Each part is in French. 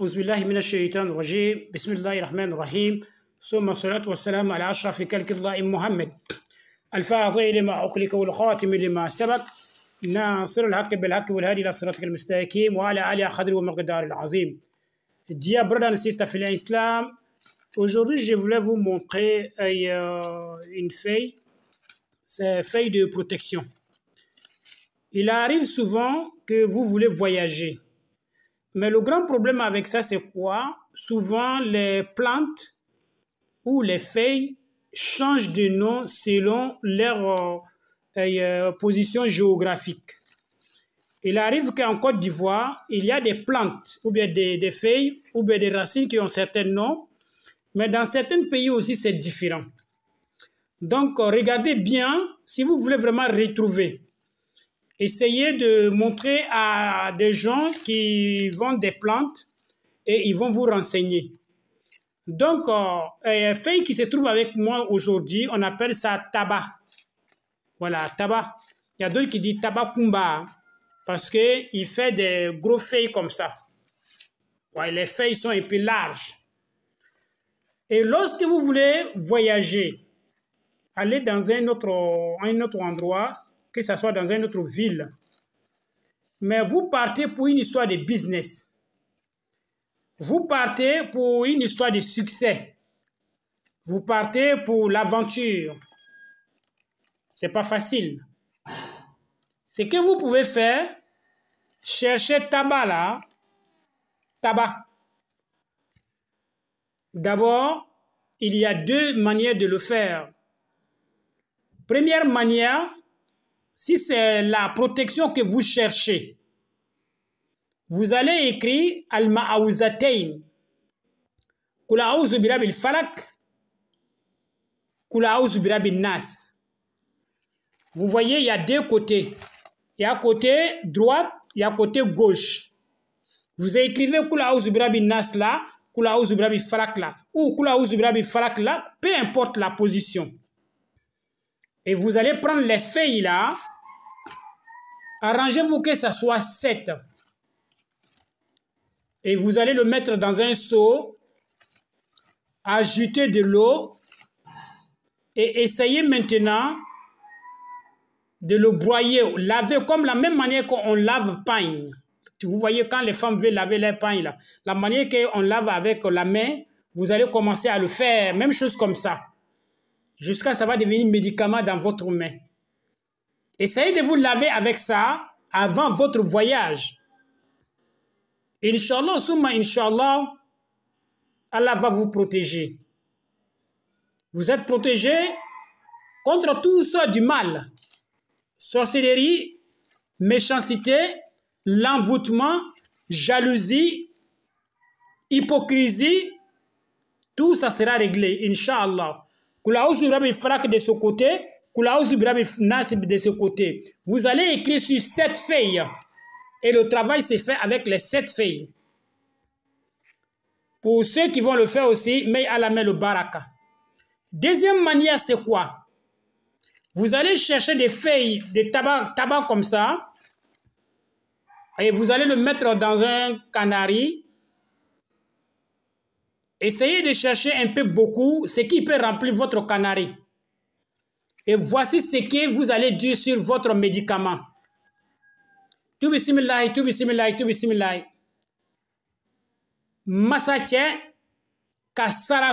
Uzbillahi minashaitan rajim, bismillahi rahman rahim, summa salatu wa salam ala ashrafi kalkillahi Muhammad, al-fadhi الفاضي لما أقلك والخاتم لما سبق ناصر الحق بالحق والهادي wa ala المستقيم وعلى آله قدر ومقدار azim Dear brothers and sisters in Islam, aujourd'hui je voulais vous montrer euh, une feuille, c'est feuille de protection. Il arrive souvent que vous voulez voyager. Mais le grand problème avec ça, c'est quoi Souvent, les plantes ou les feuilles changent de nom selon leur euh, euh, position géographique. Il arrive qu'en Côte d'Ivoire, il y a des plantes ou bien des, des, feuilles ou bien des racines qui ont certains noms, mais dans certains pays aussi, c'est différent. Donc, regardez bien si vous voulez vraiment retrouver Essayez de montrer à des gens qui vendent des plantes et ils vont vous renseigner. Donc, euh, feuille qui se trouve avec moi aujourd'hui, on appelle ça tabac. Voilà, tabac. Il y a d'autres qui disent tabac hein, parce qu'il fait des gros feuilles comme ça. les feuilles sont un peu larges. Et lorsque vous voulez voyager, allez dans un autre, un autre endroit que ce soit dans une autre ville. Mais vous partez pour une histoire de business. Vous partez pour une histoire de succès. Vous partez pour l'aventure. C'est pas facile. Ce que vous pouvez faire, cherchez tabac là. Tabac. D'abord, il y a deux manières de le faire. Première manière, si c'est la protection que vous cherchez, vous allez écrire Al-Ma'awzatain. Kula birabil falak. Kula birabil nas. Vous voyez, il y a deux côtés. Il y a côté droite, il y a côté gauche. Vous écrivez Kula birabil nas là, Kula birabil falak là, ou Kula birabil falak là, peu importe la position. Et vous allez prendre les feuilles là, Arrangez-vous que ça soit 7. Et vous allez le mettre dans un seau, ajouter de l'eau et essayez maintenant de le broyer, laver comme la même manière qu'on lave pain. Vous voyez, quand les femmes veulent laver leur pain, la manière qu'on lave avec la main, vous allez commencer à le faire. Même chose comme ça. Jusqu'à ça va devenir médicament dans votre main. Essayez de vous laver avec ça avant votre voyage. Inch'Allah, Souma, Inch'Allah, Allah va vous protéger. Vous êtes protégé contre tout ça du mal. Sorcellerie, méchanceté, l'envoûtement, jalousie, hypocrisie, tout ça sera réglé, Inch'Allah. de ce côté, de ce côté. Vous allez écrire sur sept feuilles. Et le travail se fait avec les sept feuilles. Pour ceux qui vont le faire aussi, mais à la main le baraka. Deuxième manière, c'est quoi Vous allez chercher des feuilles des tabacs, comme ça. Et vous allez le mettre dans un canari. Essayez de chercher un peu beaucoup ce qui peut remplir votre canari. Et voici ce que vous allez dire sur votre médicament. Tout bismillah, tout bismillah, tout bismillah. Masache ka sara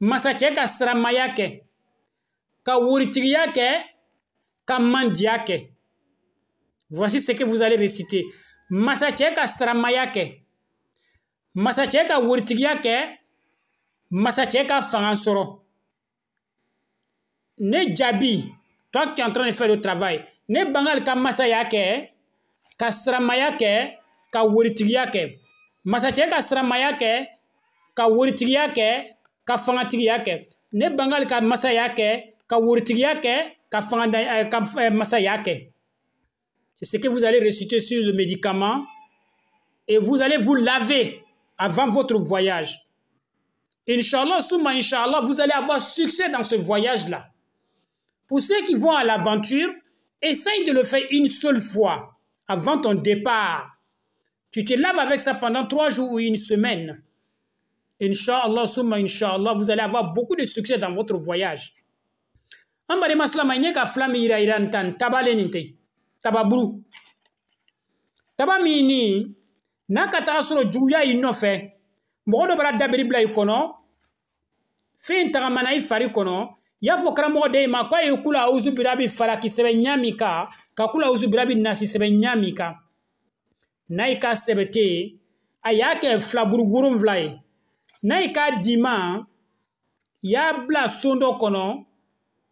Masache ka mayake. Ka Voici ce que vous allez réciter. Masache ka mayake. kɛ. Masache ka woritigiya ne jabi, toi qui es en train de faire le travail ne bangal ka masa yake, ka siramaya ke, ka ke. kɛ ka siramaya ke, ka woritigiya ke, ka fangatigiya ke. ne bangal ka masa yake, ka woritigiya ke, ka fangada eh, ka eh, masa yake. c'est ce que vous allez réciter sur le médicament et vous allez vous laver avant votre voyage. Inch'Allah, Souma Inch'Allah, vous allez avoir succès dans ce voyage-là. Pour ceux qui vont à l'aventure, essaye de le faire une seule fois avant ton départ. Tu te laves avec ça pendant trois jours ou une semaine. Inch'Allah, summa Inch'Allah, vous allez avoir beaucoup de succès dans votre voyage. Ambare maslama nye ka flami ira ira ntan taba ninte tababuru tabami ni n'a ka taga sɔrɔ juguya y'i nɔfɛ mɔgɔ dɔ b'a dabiri bila i kɔnɔ fɛn tagamana faire... y'a fɔ karamɔgɔ de ma k'a ye kula awuzu birabi falaki sɛbɛ ɲa min kan ka kula awuzu birabi nasi sɛbɛ ɲa min kan n'a y'i ka sɛbɛ tɛ yen a y'a kɛ filaburu wolonfila ye n'a y'i ka d'i ma y'a bila son dɔ kɔnɔ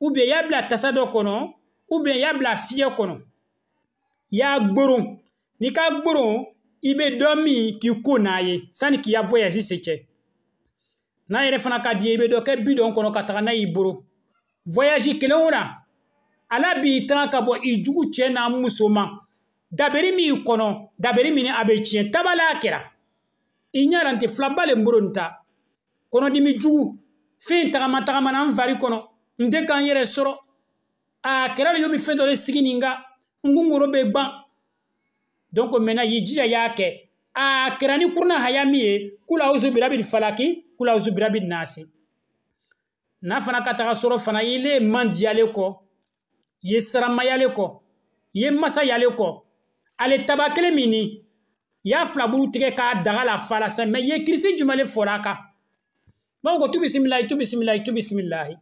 ubiyɛn y'a bila tasa dɔ kɔnɔ ubiyɛn y'a bila fiɲɛ kɔnɔ y'a gboron n'i ka gboron i bɛ dɔ min k'i ko n'a ye sani k'i ka voyage se cɛ n'a yɛrɛ fana ka di ye i bɛ dɔ kɛ bidɔn kɔnɔ ka taga n'a y'i bolo voyage kelenw na ala b'i tanga ka bɔ i jugu cɛ n'a muso ma daberi min kɔnɔ daberi min a bɛ tiɲɛ tabala kɛra i ɲɛ la n tɛ filaba le n bolo nin ta kɔnɔdimi jugu fɛn tagama tagamana n fari kɔnɔ n tɛ k'an yɛrɛ sɔrɔ a kɛra le yomi fɛn dɔ le sigi nin kan n kunkolo bɛ ban donc maintenant y'i jija y'a kɛ a kɛra ni kuruna haya min ye kula uzu birabil falaki kula uzu birabil naasi n'a fana ka taga sɔrɔ fana i le mandiyalen kɔ i ye saramayalen kɔ i ye masayalen kɔ ale taba kelen min ni i y'a filaburu tigɛ k'a daga la fa la sa mɛ i ye kirisi juman le fɔr'a kan b'a fɔ ko tu bisimilayi tu bisimilayi tu bisimilayi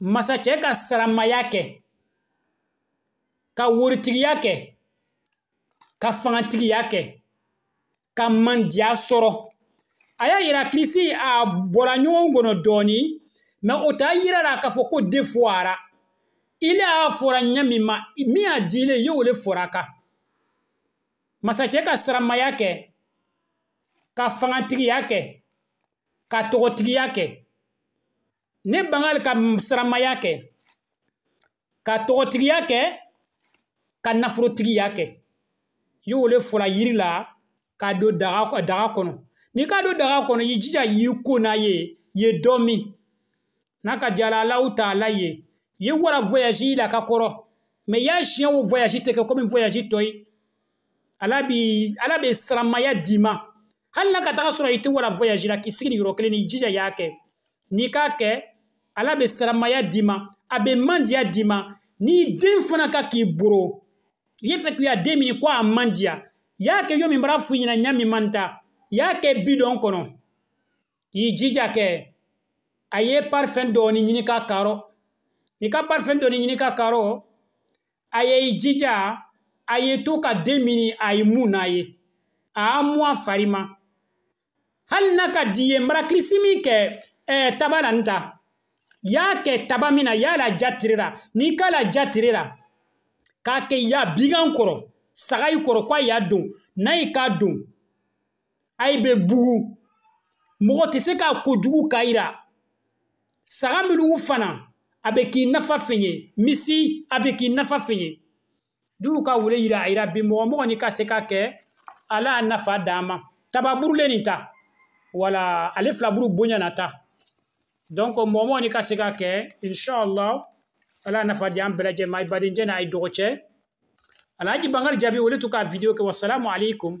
masacɛ ka saramaya kɛ ka woritigiya kɛ ka fangatigiya kɛ ka mandiya sɔrɔ a y'a yira kirisi a bɔra ɲɔgɔn kɔnɔ dɔɔni mɛ o t'a yira la k'a fɔ ko de fɔra ile a fɔra ɲɛ min ma min y'a di ile ye o le fɔra a kan masakɛ ka siramaya kɛ ka fangatigiya kɛ ka tɔgɔtigiya kɛ ne bangali ka siramaya kɛ ka tɔgɔtigiya kɛ ka nafolotigiya kɛ ye o le fɔra yiri la ka don daga daga kɔnɔ n'i ka don daga kɔnɔ i jija y'i ko n'a ye ye dɔ min n'a ka jala alaw ta ala ye ye wara voyage la ka kɔrɔ mɛ y'a siɲɛ o voyage tɛ kɛ komi voyage tɔ ye ala bi ala bɛ siramaya d'i ma hali n'a ka taga sɔrɔ i tɛ wara voyage la k'i sigi nin yɔrɔ kelen n'i jija i y'a kɛ n'i k'a kɛ ala bɛ siramaya d'i ma a bɛ mandiya d'i ma n'i den fana ka k'i boro i ye fɛ k'i y'a den min ko a man diya i y'a kɛ yɔrɔ min bara f'u ɲɛna ɲɛ min man ta y'a kɛ bidɔn kɔnɔ y'i jija kɛ a ye parifɛn dɔɔni ɲini ka karɔ i ka parifɛn dɔɔni ɲini ka karɔ a ye i jija a ye to ka den min a ye mun n'a ye a y'a mu a fari ma hali n'a ka di ye marakilisi min kɛ ɛɛ taba la nin ta y'a kɛ taba min na y'a laja tiri la n'i ka laja tiri la k'a kɛ ya bigan kɔrɔ saga i kɔrɔ k'a y'a don n'a y'i k'a don a ye bɛ bugu mɔgɔ tɛ se k'a kojugu k'a yira saga minnu fana a bɛ k'i nafa fɛn ye misi a bɛ k'i nafa fɛn ye duw ka wele yira a yira bi mɔgɔ mɔgɔ ni ka se k'a kɛ ala y'a nafa d'an ma tababurulen nin ta wala ale filaburu bonya na ta donc mɔgɔ mɔgɔ ni ka se k'a kɛ inshallah ala y'a nafa di an bɛɛ lajɛlen ma i baden jɛn n'a ye dɔgɔ cɛ alhaji bangali jaabi wele to k'a video kɛ wasalamu alaikum